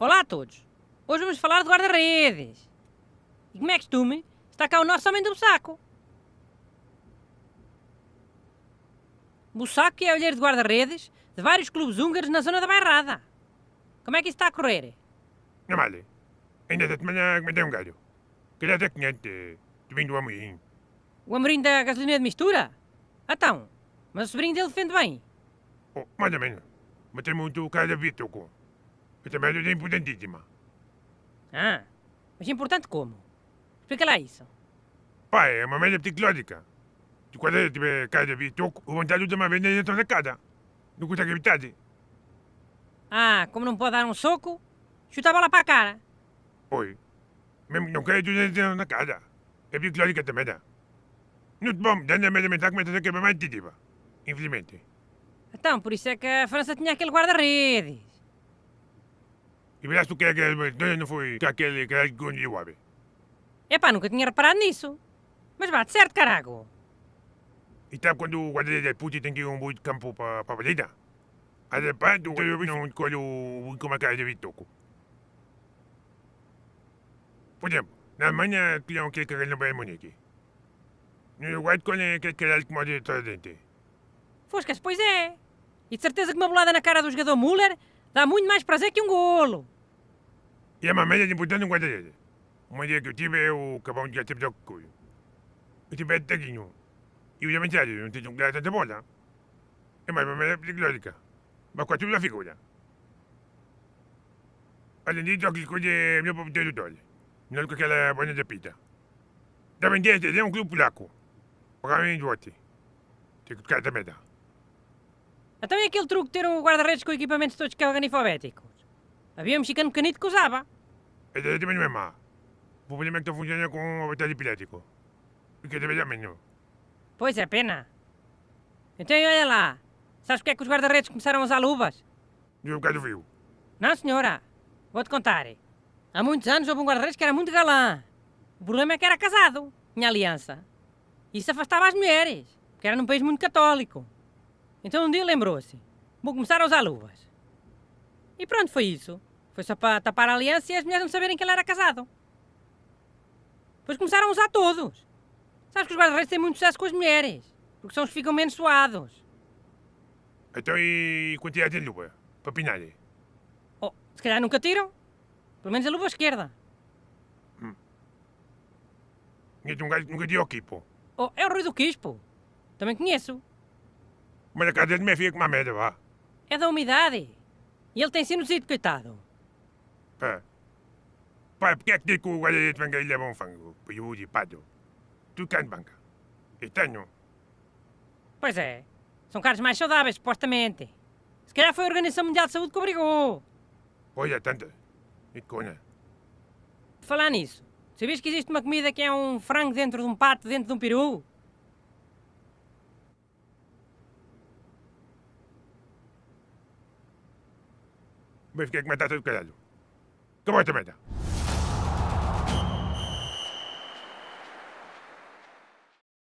Olá a todos. Hoje vamos falar de guarda-redes. E como é costume, está cá o nosso homem do Bussaco. Bussaco é olheiro de guarda-redes de vários clubes húngaros na zona da Bairrada. Como é que isso está a correr? Gamalha, ainda esta manhã comentei um galho. Queria até 500 de vinho do Amorim. O Amorim da gasolina de mistura? Então, mas o sobrinho dele defende bem. Oh, mais ou menos. Mas tem muito o cara de Vitor com. Esta merda é importantíssima. Ah, mas é importante como? Explica lá isso. Pá, é uma merda psicológica. Tu quando eu tiver casa de toco, o vontade de uma vez dentro da casa. Não consegue evitar -te. Ah, como não pode dar um soco, chutava lá para a cara. Oi. Mesmo que não queira, tu dentro da casa. É psicológica também, dá. Não te bom, dando a merda mental começa a quebrar é mais de Infelizmente. Então, por isso é que a França tinha aquele guarda-rede. E viraste o que é que é, então não foi é aquele que é Gunjiwabe? Epá, nunca tinha reparado nisso. Mas bate certo, carago. E sabe quando o guarda da puta tem que ir um boi de campo para a valida? A de pato, eu não escolho como a cara de Vitoco. Por exemplo, na Alemanha tinham que não no bem Munique. No guarda escolhem que querer que morre toda a gente. Foscas, pois é. E de certeza que uma bolada na cara do jogador Muller Dá muito mais prazer que um golo. E é a maméia de importante não guarda dele. Uma ideia que eu tive é o cabão de aceptar coisa. Eu tive é taguinho. E o diamantário não tem um gato de bola. É mais uma maméia psicológica. Mas com a tua figura. Além disso, eu escolhi meu papel do Dole. Não com aquela boina de pita. Também tem é um clube polaco. Pagamento de voto. Tem que ficar da merda. Até então, aquele truque de ter um guarda-redes com equipamentos todos caganifobéticos. Havia um mexicano canito que usava. É também não é má. O problema é que está funcionando com o habitat epilético. E que é deveria menos. Pois é, pena. Então olha lá. Sabes porque é que os guarda-redes começaram a usar luvas? E um bocado viu. Não, senhora. Vou-te contar. Há muitos anos houve um guarda-redes que era muito galã. O problema é que era casado, minha aliança. Isso afastava as mulheres, porque era num país muito católico. Então um dia lembrou-se. Vou começar a usar luvas. E pronto, foi isso. Foi só para tapar a aliança e as mulheres não saberem que ele era casado. Depois começaram a usar todos. Sabes que os guarda-redes têm muito sucesso com as mulheres. Porque são os que ficam menos suados. Então e quantidade de luva? Para pinar? Oh, se calhar nunca tiram. Pelo menos a luva esquerda. Hum. Nunca, nunca deu aqui, Quispo. Oh, é o Rui do Quispo. Também conheço. Mas é a casa de minha filha com uma merda, vá. É da umidade. E ele tem sinusite, coitado. Pá. Pá, porque é que digo que o guarda-redes vem leva um fango? Piúde, pato. Tu cá banca. E tenho. Pois é. São carnes mais saudáveis, supostamente. Se calhar foi a Organização Mundial de Saúde que obrigou. Olha é, tanta. E cona. Falar nisso, sabias que existe uma comida que é um frango dentro de um pato, dentro de um peru? Benfica é que mata tudo, caralho. Acabou esta merda.